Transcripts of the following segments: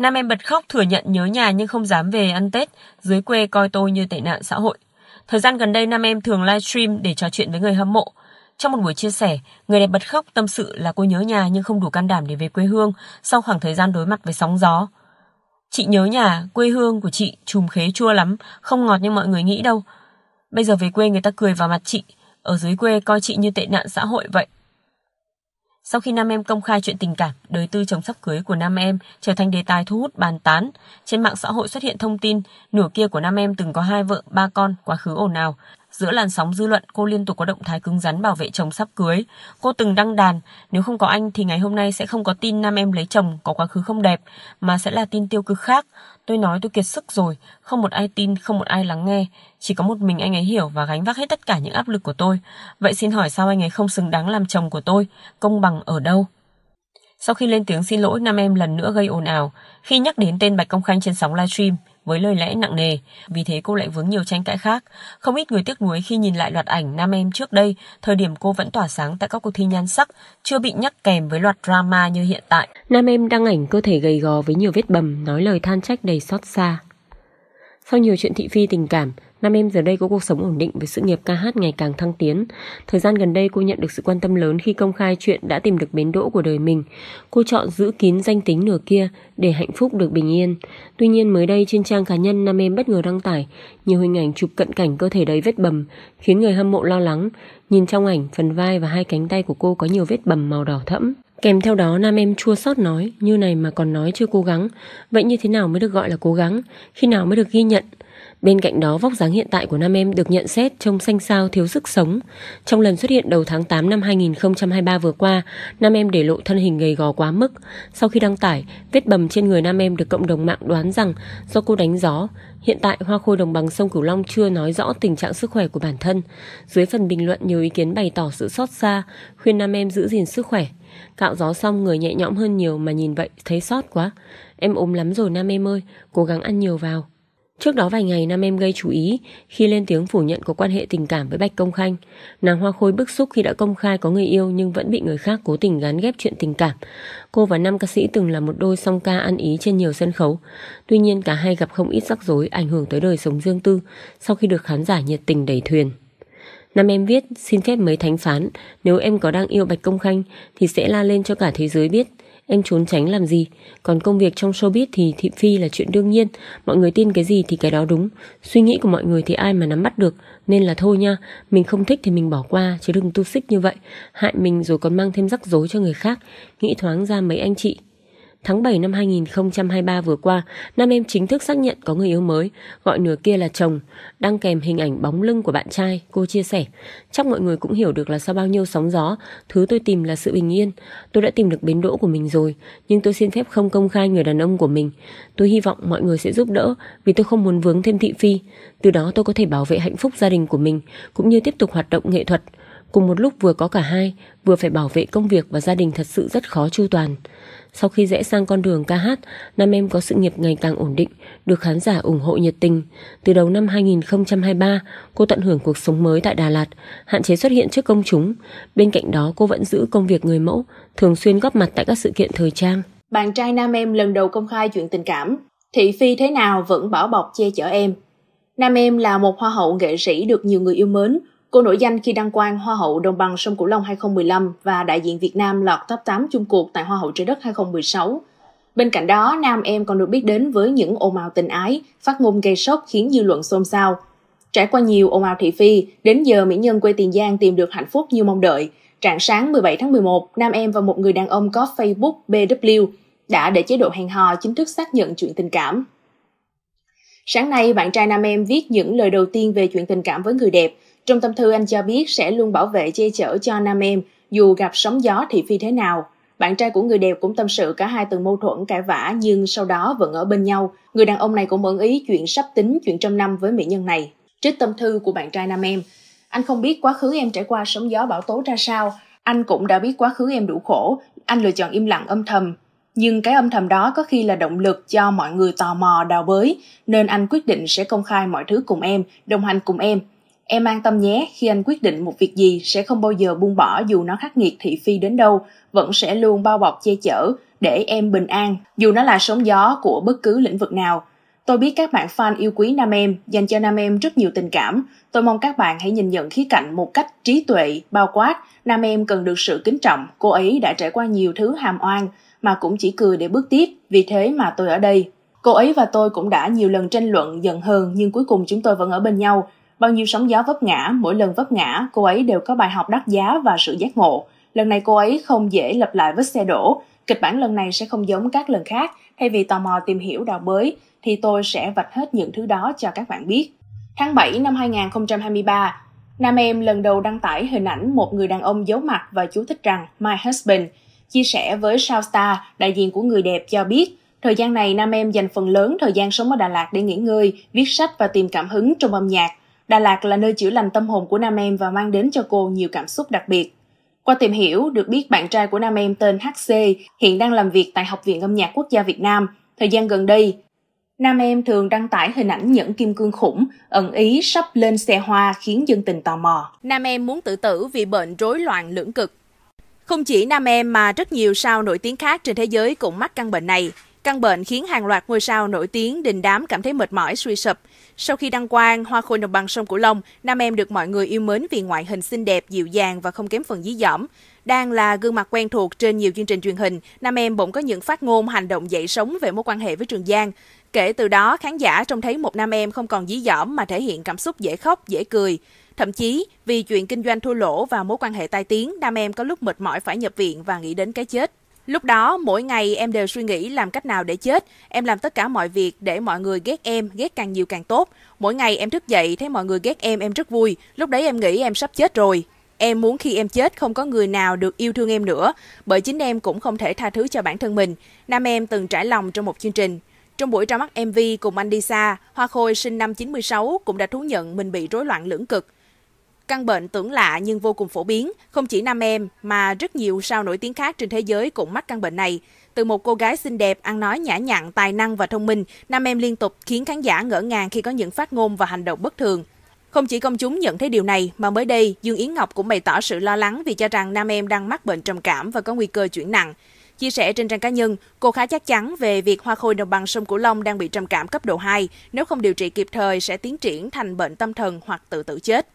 Nam em bật khóc thừa nhận nhớ nhà nhưng không dám về ăn Tết, dưới quê coi tôi như tệ nạn xã hội. Thời gian gần đây Nam em thường livestream để trò chuyện với người hâm mộ. Trong một buổi chia sẻ, người đẹp bật khóc tâm sự là cô nhớ nhà nhưng không đủ can đảm để về quê hương sau khoảng thời gian đối mặt với sóng gió. Chị nhớ nhà, quê hương của chị trùm khế chua lắm, không ngọt như mọi người nghĩ đâu. Bây giờ về quê người ta cười vào mặt chị, ở dưới quê coi chị như tệ nạn xã hội vậy. Sau khi nam em công khai chuyện tình cảm, đời tư chồng sắp cưới của nam em trở thành đề tài thu hút bàn tán. Trên mạng xã hội xuất hiện thông tin nửa kia của nam em từng có hai vợ, ba con, quá khứ ồn ào. Giữa làn sóng dư luận, cô liên tục có động thái cứng rắn bảo vệ chồng sắp cưới. Cô từng đăng đàn, nếu không có anh thì ngày hôm nay sẽ không có tin nam em lấy chồng có quá khứ không đẹp, mà sẽ là tin tiêu cực khác. Tôi nói tôi kiệt sức rồi, không một ai tin, không một ai lắng nghe. Chỉ có một mình anh ấy hiểu và gánh vác hết tất cả những áp lực của tôi. Vậy xin hỏi sao anh ấy không xứng đáng làm chồng của tôi? Công bằng ở đâu? Sau khi lên tiếng xin lỗi, nam em lần nữa gây ồn ào. Khi nhắc đến tên Bạch Công Khanh trên sóng livestream, với lời lẽ nặng nề, vì thế cô lại vướng nhiều tranh cãi khác. Không ít người tiếc nuối khi nhìn lại loạt ảnh nam em trước đây, thời điểm cô vẫn tỏa sáng tại các cuộc thi nhan sắc, chưa bị nhắc kèm với loạt drama như hiện tại. Nam em đăng ảnh cơ thể gầy gò với nhiều vết bầm, nói lời than trách đầy xót xa. Sau nhiều chuyện thị phi tình cảm, Nam em giờ đây có cuộc sống ổn định với sự nghiệp ca hát ngày càng thăng tiến. Thời gian gần đây cô nhận được sự quan tâm lớn khi công khai chuyện đã tìm được bến đỗ của đời mình. Cô chọn giữ kín danh tính nửa kia để hạnh phúc được bình yên. Tuy nhiên mới đây trên trang cá nhân Nam em bất ngờ đăng tải nhiều hình ảnh chụp cận cảnh cơ thể đầy vết bầm khiến người hâm mộ lo lắng. Nhìn trong ảnh, phần vai và hai cánh tay của cô có nhiều vết bầm màu đỏ thẫm. Kèm theo đó nam em chua xót nói Như này mà còn nói chưa cố gắng Vậy như thế nào mới được gọi là cố gắng Khi nào mới được ghi nhận Bên cạnh đó, vóc dáng hiện tại của nam em được nhận xét trông xanh xao thiếu sức sống. Trong lần xuất hiện đầu tháng 8 năm 2023 vừa qua, nam em để lộ thân hình gầy gò quá mức. Sau khi đăng tải, vết bầm trên người nam em được cộng đồng mạng đoán rằng do cô đánh gió. Hiện tại, Hoa Khôi Đồng bằng sông Cửu Long chưa nói rõ tình trạng sức khỏe của bản thân. Dưới phần bình luận, nhiều ý kiến bày tỏ sự xót xa, khuyên nam em giữ gìn sức khỏe. Cạo gió xong người nhẹ nhõm hơn nhiều mà nhìn vậy thấy sót quá. Em ốm lắm rồi nam em ơi, cố gắng ăn nhiều vào. Trước đó vài ngày nam em gây chú ý khi lên tiếng phủ nhận có quan hệ tình cảm với Bạch Công Khanh. Nàng Hoa Khôi bức xúc khi đã công khai có người yêu nhưng vẫn bị người khác cố tình gán ghép chuyện tình cảm. Cô và nam ca sĩ từng là một đôi song ca ăn ý trên nhiều sân khấu. Tuy nhiên cả hai gặp không ít rắc rối ảnh hưởng tới đời sống riêng tư sau khi được khán giả nhiệt tình đẩy thuyền. Nam em viết xin phép mấy thánh phán Nếu em có đang yêu Bạch Công Khanh Thì sẽ la lên cho cả thế giới biết Em trốn tránh làm gì? Còn công việc trong showbiz thì thị phi là chuyện đương nhiên. Mọi người tin cái gì thì cái đó đúng. Suy nghĩ của mọi người thì ai mà nắm bắt được. Nên là thôi nha, mình không thích thì mình bỏ qua, chứ đừng tu xích như vậy. Hại mình rồi còn mang thêm rắc rối cho người khác. Nghĩ thoáng ra mấy anh chị tháng 7 năm 2023 vừa qua, nam em chính thức xác nhận có người yêu mới, gọi nửa kia là chồng, đăng kèm hình ảnh bóng lưng của bạn trai, cô chia sẻ. Chắc mọi người cũng hiểu được là sau bao nhiêu sóng gió, thứ tôi tìm là sự bình yên. Tôi đã tìm được bến đỗ của mình rồi, nhưng tôi xin phép không công khai người đàn ông của mình. Tôi hy vọng mọi người sẽ giúp đỡ vì tôi không muốn vướng thêm thị phi. Từ đó tôi có thể bảo vệ hạnh phúc gia đình của mình, cũng như tiếp tục hoạt động nghệ thuật. Cùng một lúc vừa có cả hai, vừa phải bảo vệ công việc và gia đình thật sự rất khó chu toàn. Sau khi rẽ sang con đường ca hát, Nam Em có sự nghiệp ngày càng ổn định, được khán giả ủng hộ nhiệt tình. Từ đầu năm 2023, cô tận hưởng cuộc sống mới tại Đà Lạt, hạn chế xuất hiện trước công chúng. Bên cạnh đó, cô vẫn giữ công việc người mẫu, thường xuyên góp mặt tại các sự kiện thời trang. Bạn trai Nam Em lần đầu công khai chuyện tình cảm, thị phi thế nào vẫn bảo bọc che chở em. Nam Em là một hoa hậu nghệ sĩ được nhiều người yêu mến, Cô nổi danh khi đăng quang Hoa hậu Đồng bằng sông Cửu Long 2015 và đại diện Việt Nam lọt top 8 chung cuộc tại Hoa hậu trái đất 2016. Bên cạnh đó, nam em còn được biết đến với những ồn ào tình ái, phát ngôn gây sốc khiến dư luận xôn xao. Trải qua nhiều ồn ào thị phi, đến giờ mỹ nhân quê Tiền Giang tìm được hạnh phúc như mong đợi. Trạng sáng 17 tháng 11, nam em và một người đàn ông có Facebook BW đã để chế độ hẹn hò chính thức xác nhận chuyện tình cảm. Sáng nay, bạn trai nam em viết những lời đầu tiên về chuyện tình cảm với người đẹp – trong tâm thư anh cho biết sẽ luôn bảo vệ che chở cho nam em, dù gặp sóng gió thì phi thế nào. Bạn trai của người đẹp cũng tâm sự cả hai từng mâu thuẫn cãi vã nhưng sau đó vẫn ở bên nhau. Người đàn ông này cũng ẩn ý chuyện sắp tính chuyện trong năm với mỹ nhân này. Trích tâm thư của bạn trai nam em. Anh không biết quá khứ em trải qua sóng gió bão tố ra sao. Anh cũng đã biết quá khứ em đủ khổ. Anh lựa chọn im lặng âm thầm. Nhưng cái âm thầm đó có khi là động lực cho mọi người tò mò đào bới, nên anh quyết định sẽ công khai mọi thứ cùng em, đồng hành cùng em, Em an tâm nhé, khi anh quyết định một việc gì sẽ không bao giờ buông bỏ dù nó khắc nghiệt thị phi đến đâu, vẫn sẽ luôn bao bọc che chở để em bình an, dù nó là sóng gió của bất cứ lĩnh vực nào. Tôi biết các bạn fan yêu quý Nam Em, dành cho Nam Em rất nhiều tình cảm. Tôi mong các bạn hãy nhìn nhận khía cạnh một cách trí tuệ, bao quát. Nam Em cần được sự kính trọng, cô ấy đã trải qua nhiều thứ hàm oan mà cũng chỉ cười để bước tiếp, vì thế mà tôi ở đây. Cô ấy và tôi cũng đã nhiều lần tranh luận, giận hờn nhưng cuối cùng chúng tôi vẫn ở bên nhau Bao nhiêu sóng gió vấp ngã, mỗi lần vấp ngã, cô ấy đều có bài học đắt giá và sự giác ngộ. Lần này cô ấy không dễ lặp lại vết xe đổ. Kịch bản lần này sẽ không giống các lần khác. Thay vì tò mò tìm hiểu đào bới, thì tôi sẽ vạch hết những thứ đó cho các bạn biết. Tháng 7 năm 2023, nam em lần đầu đăng tải hình ảnh một người đàn ông giấu mặt và chú thích rằng My Husband. Chia sẻ với star đại diện của người đẹp cho biết, thời gian này nam em dành phần lớn thời gian sống ở Đà Lạt để nghỉ ngơi, viết sách và tìm cảm hứng trong âm nhạc Đà Lạt là nơi chữa lành tâm hồn của nam em và mang đến cho cô nhiều cảm xúc đặc biệt. Qua tìm hiểu, được biết bạn trai của nam em tên HC hiện đang làm việc tại Học viện Âm nhạc Quốc gia Việt Nam. Thời gian gần đây, nam em thường đăng tải hình ảnh nhẫn kim cương khủng, ẩn ý sắp lên xe hoa khiến dân tình tò mò. Nam em muốn tự tử vì bệnh rối loạn lưỡng cực. Không chỉ nam em mà rất nhiều sao nổi tiếng khác trên thế giới cũng mắc căn bệnh này. Căn bệnh khiến hàng loạt ngôi sao nổi tiếng đình đám cảm thấy mệt mỏi suy sụp, sau khi đăng quang, hoa khôi đồng bằng sông Cửu Long, nam em được mọi người yêu mến vì ngoại hình xinh đẹp, dịu dàng và không kém phần dí dỏm. Đang là gương mặt quen thuộc trên nhiều chương trình truyền hình, nam em bỗng có những phát ngôn hành động dậy sống về mối quan hệ với Trường Giang. Kể từ đó, khán giả trông thấy một nam em không còn dí dỏm mà thể hiện cảm xúc dễ khóc, dễ cười. Thậm chí, vì chuyện kinh doanh thua lỗ và mối quan hệ tai tiếng, nam em có lúc mệt mỏi phải nhập viện và nghĩ đến cái chết. Lúc đó, mỗi ngày em đều suy nghĩ làm cách nào để chết. Em làm tất cả mọi việc để mọi người ghét em, ghét càng nhiều càng tốt. Mỗi ngày em thức dậy, thấy mọi người ghét em, em rất vui. Lúc đấy em nghĩ em sắp chết rồi. Em muốn khi em chết không có người nào được yêu thương em nữa, bởi chính em cũng không thể tha thứ cho bản thân mình. Nam em từng trải lòng trong một chương trình. Trong buổi ra mắt MV cùng anh đi xa, Hoa Khôi sinh năm 96 cũng đã thú nhận mình bị rối loạn lưỡng cực. Căn bệnh tưởng lạ nhưng vô cùng phổ biến, không chỉ nam em mà rất nhiều sao nổi tiếng khác trên thế giới cũng mắc căn bệnh này. Từ một cô gái xinh đẹp, ăn nói nhã nhặn, tài năng và thông minh, nam em liên tục khiến khán giả ngỡ ngàng khi có những phát ngôn và hành động bất thường. Không chỉ công chúng nhận thấy điều này mà mới đây, Dương Yến Ngọc cũng bày tỏ sự lo lắng vì cho rằng nam em đang mắc bệnh trầm cảm và có nguy cơ chuyển nặng. Chia sẻ trên trang cá nhân, cô khá chắc chắn về việc hoa khôi đồng bằng sông Cửu Long đang bị trầm cảm cấp độ 2, nếu không điều trị kịp thời sẽ tiến triển thành bệnh tâm thần hoặc tự tử chết.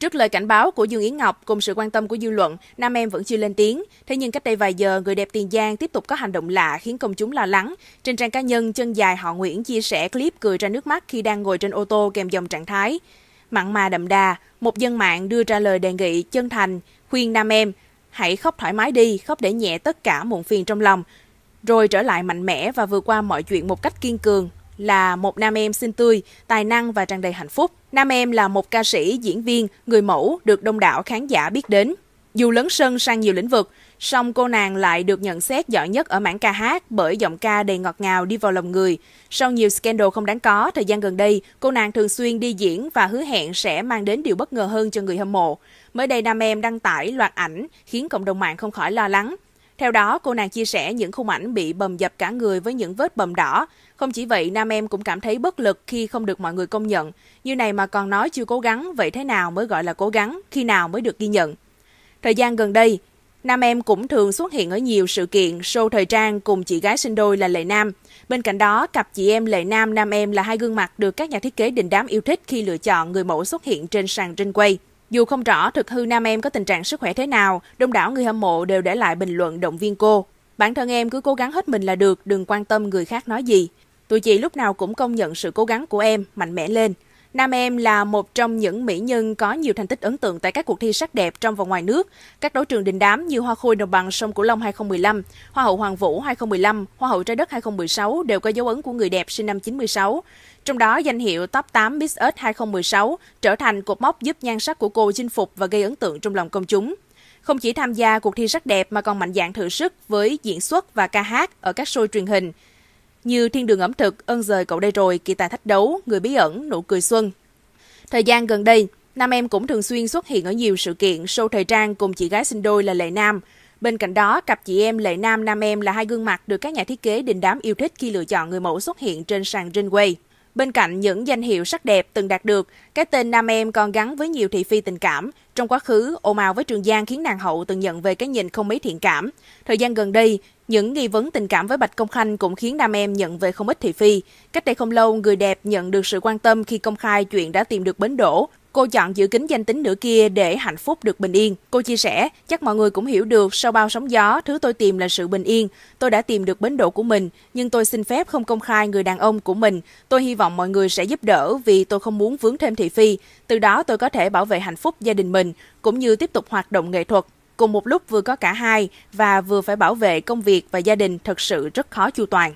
Trước lời cảnh báo của Dương Yến Ngọc cùng sự quan tâm của dư luận, nam em vẫn chưa lên tiếng. Thế nhưng cách đây vài giờ, người đẹp Tiền Giang tiếp tục có hành động lạ khiến công chúng lo lắng. Trên trang cá nhân, chân dài họ Nguyễn chia sẻ clip cười ra nước mắt khi đang ngồi trên ô tô kèm dòng trạng thái. Mặn mà đậm đà, một dân mạng đưa ra lời đề nghị chân thành, khuyên nam em, hãy khóc thoải mái đi, khóc để nhẹ tất cả muộn phiền trong lòng, rồi trở lại mạnh mẽ và vượt qua mọi chuyện một cách kiên cường, là một nam em xinh tươi, tài năng và tràn đầy hạnh phúc. Nam em là một ca sĩ, diễn viên, người mẫu được đông đảo khán giả biết đến. Dù lớn sân sang nhiều lĩnh vực, song cô nàng lại được nhận xét giỏi nhất ở mảng ca hát bởi giọng ca đầy ngọt ngào đi vào lòng người. Sau nhiều scandal không đáng có, thời gian gần đây, cô nàng thường xuyên đi diễn và hứa hẹn sẽ mang đến điều bất ngờ hơn cho người hâm mộ. Mới đây, nam em đăng tải loạt ảnh khiến cộng đồng mạng không khỏi lo lắng. Theo đó, cô nàng chia sẻ những khung ảnh bị bầm dập cả người với những vết bầm đỏ. Không chỉ vậy, nam em cũng cảm thấy bất lực khi không được mọi người công nhận. Như này mà còn nói chưa cố gắng, vậy thế nào mới gọi là cố gắng, khi nào mới được ghi nhận. Thời gian gần đây, nam em cũng thường xuất hiện ở nhiều sự kiện, show thời trang cùng chị gái sinh đôi là Lệ Nam. Bên cạnh đó, cặp chị em Lệ Nam, nam em là hai gương mặt được các nhà thiết kế đình đám yêu thích khi lựa chọn người mẫu xuất hiện trên sàn quay. Dù không rõ thực hư nam em có tình trạng sức khỏe thế nào, đông đảo người hâm mộ đều để lại bình luận động viên cô. Bản thân em cứ cố gắng hết mình là được, đừng quan tâm người khác nói gì. Tụi chị lúc nào cũng công nhận sự cố gắng của em, mạnh mẽ lên. Nam em là một trong những mỹ nhân có nhiều thành tích ấn tượng tại các cuộc thi sắc đẹp trong và ngoài nước. Các đấu trường đình đám như Hoa Khôi Đồng bằng Sông Cửu Long 2015, Hoa hậu Hoàng Vũ 2015, Hoa hậu Trái đất 2016 đều có dấu ấn của người đẹp sinh năm 96. Trong đó, danh hiệu Top 8 Miss Earth 2016 trở thành cột mốc giúp nhan sắc của cô chinh phục và gây ấn tượng trong lòng công chúng. Không chỉ tham gia cuộc thi sắc đẹp mà còn mạnh dạn thử sức với diễn xuất và ca hát ở các show truyền hình như Thiên đường ẩm thực, ơn rời cậu đây rồi, kỳ tài thách đấu, người bí ẩn, nụ cười xuân. Thời gian gần đây, nam em cũng thường xuyên xuất hiện ở nhiều sự kiện show thời trang cùng chị gái sinh đôi là Lệ Nam. Bên cạnh đó, cặp chị em Lệ Nam Nam em là hai gương mặt được các nhà thiết kế đình đám yêu thích khi lựa chọn người mẫu xuất hiện trên sàn Runway. Bên cạnh những danh hiệu sắc đẹp từng đạt được, cái tên nam em còn gắn với nhiều thị phi tình cảm. Trong quá khứ, ồn ào với Trường Giang khiến nàng hậu từng nhận về cái nhìn không mấy thiện cảm. Thời gian gần đây, những nghi vấn tình cảm với Bạch Công Khanh cũng khiến nam em nhận về không ít thị phi. Cách đây không lâu, người đẹp nhận được sự quan tâm khi công khai chuyện đã tìm được bến đổ, Cô chọn giữ kín danh tính nửa kia để hạnh phúc được bình yên. Cô chia sẻ, chắc mọi người cũng hiểu được sau bao sóng gió, thứ tôi tìm là sự bình yên. Tôi đã tìm được bến đỗ của mình, nhưng tôi xin phép không công khai người đàn ông của mình. Tôi hy vọng mọi người sẽ giúp đỡ vì tôi không muốn vướng thêm thị phi. Từ đó tôi có thể bảo vệ hạnh phúc gia đình mình, cũng như tiếp tục hoạt động nghệ thuật. Cùng một lúc vừa có cả hai và vừa phải bảo vệ công việc và gia đình thật sự rất khó chu toàn.